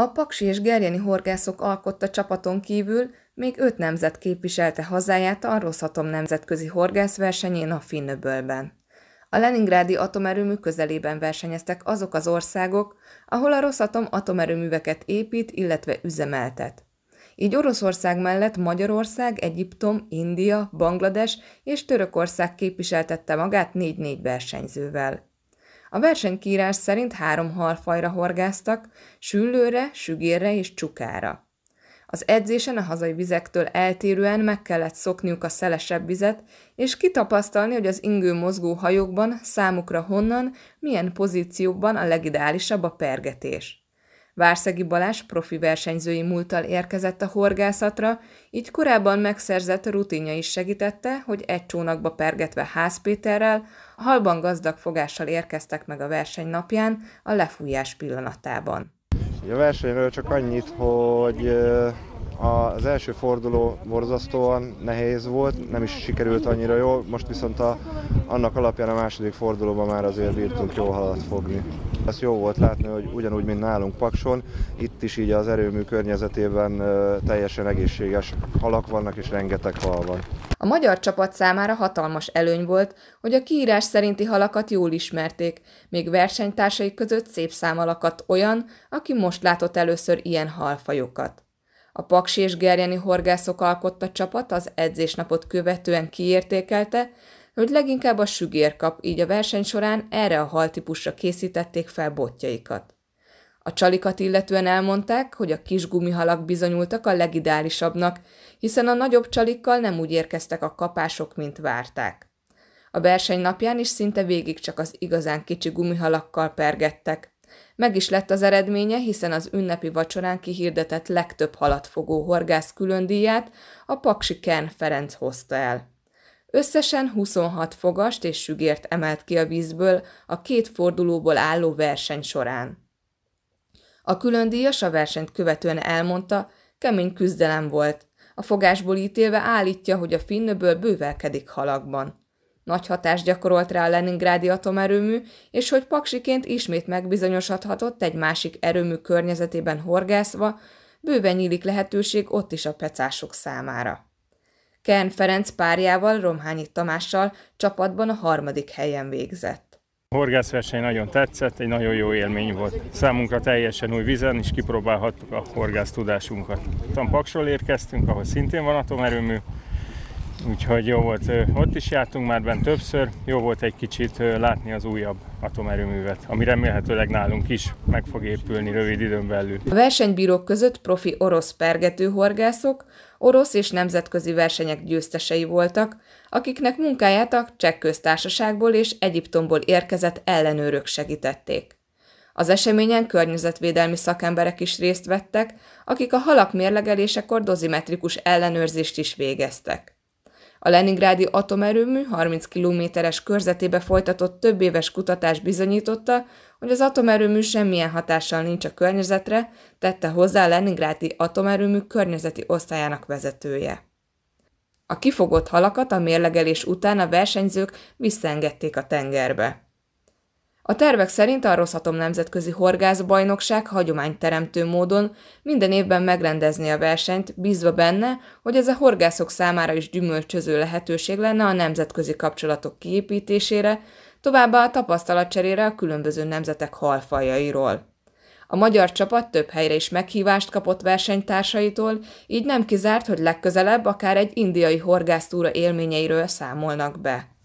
A paksi és gerjeni horgászok alkotta csapaton kívül még öt nemzet képviselte hazáját a Rosszatom nemzetközi horgászversenyén a Finnöbölben. A Leningrádi atomerőmű közelében versenyeztek azok az országok, ahol a Rosszatom atomerőműveket épít, illetve üzemeltet. Így Oroszország mellett Magyarország, Egyiptom, India, Banglades és Törökország képviseltette magát 4-4 versenyzővel. A versenykírás szerint három halfajra horgáztak, süllőre, sügérre és csukára. Az edzésen a hazai vizektől eltérően meg kellett szokniuk a szelesebb vizet, és kitapasztalni, hogy az ingő mozgó hajókban számukra honnan, milyen pozícióban a legideálisabb a pergetés. Várszegi Balázs profi versenyzői múltal érkezett a horgászatra, így korábban megszerzett rutinja is segítette, hogy egy csónakba pergetve Házpéterrel, halban gazdag fogással érkeztek meg a verseny napján, a lefújás pillanatában. A versenyről csak annyit, hogy az első forduló borzasztóan nehéz volt, nem is sikerült annyira jól, most viszont a, annak alapján a második fordulóban már azért bírtunk jó halat fogni. Ez jó volt látni, hogy ugyanúgy, mint nálunk Pakson, itt is így az erőmű környezetében teljesen egészséges halak vannak és rengeteg hal van. A magyar csapat számára hatalmas előny volt, hogy a kiírás szerinti halakat jól ismerték, még versenytársaik között szép szám alakadt olyan, aki most látott először ilyen halfajokat. A paksi és gerjeni horgászok alkotta csapat az edzésnapot követően kiértékelte, hogy leginkább a sügér kap, így a verseny során erre a haltípusra készítették fel botjaikat. A csalikat illetően elmondták, hogy a kis gumihalak bizonyultak a legidálisabbnak, hiszen a nagyobb csalikkal nem úgy érkeztek a kapások, mint várták. A verseny napján is szinte végig csak az igazán kicsi gumihalakkal pergettek. Meg is lett az eredménye, hiszen az ünnepi vacsorán kihirdetett legtöbb halatfogó horgász különdíját a paksi Ken Ferenc hozta el. Összesen 26 fogast és sügért emelt ki a vízből a két fordulóból álló verseny során. A különdíjas a versenyt követően elmondta, kemény küzdelem volt. A fogásból ítélve állítja, hogy a finnöből bővelkedik halakban nagy hatást gyakorolt rá a Leningrádi atomerőmű, és hogy paksiként ismét megbizonyosodhatott egy másik erőmű környezetében horgászva, bőven nyílik lehetőség ott is a pecások számára. Kern Ferenc párjával, Romhányi Tamással csapatban a harmadik helyen végzett. A horgászverseny nagyon tetszett, egy nagyon jó élmény volt. Számunkra teljesen új vizen is kipróbálhattuk a horgász tudásunkat. Paksról érkeztünk, ahol szintén van atomerőmű, Úgyhogy jó volt, ott is jártunk már benne többször, jó volt egy kicsit látni az újabb atomerőművet, ami remélhetőleg nálunk is meg fog épülni rövid időn belül. A versenybírók között profi orosz pergetőhorgászok, orosz és nemzetközi versenyek győztesei voltak, akiknek munkáját a Cseh köztársaságból és Egyiptomból érkezett ellenőrök segítették. Az eseményen környezetvédelmi szakemberek is részt vettek, akik a halak mérlegelésekor dozimetrikus ellenőrzést is végeztek. A Leningrádi atomerőmű 30 kilométeres körzetébe folytatott több éves kutatás bizonyította, hogy az atomerőmű semmilyen hatással nincs a környezetre, tette hozzá a Leningrádi atomerőmű környezeti osztályának vezetője. A kifogott halakat a mérlegelés után a versenyzők visszaengedték a tengerbe. A tervek szerint a Rosszatom Nemzetközi Horgászbajnokság hagyományteremtő módon minden évben megrendezni a versenyt, bízva benne, hogy ez a horgászok számára is gyümölcsöző lehetőség lenne a nemzetközi kapcsolatok kiépítésére, továbbá a tapasztalatcserére a különböző nemzetek halfajairól. A magyar csapat több helyre is meghívást kapott versenytársaitól, így nem kizárt, hogy legközelebb akár egy indiai horgásztúra élményeiről számolnak be.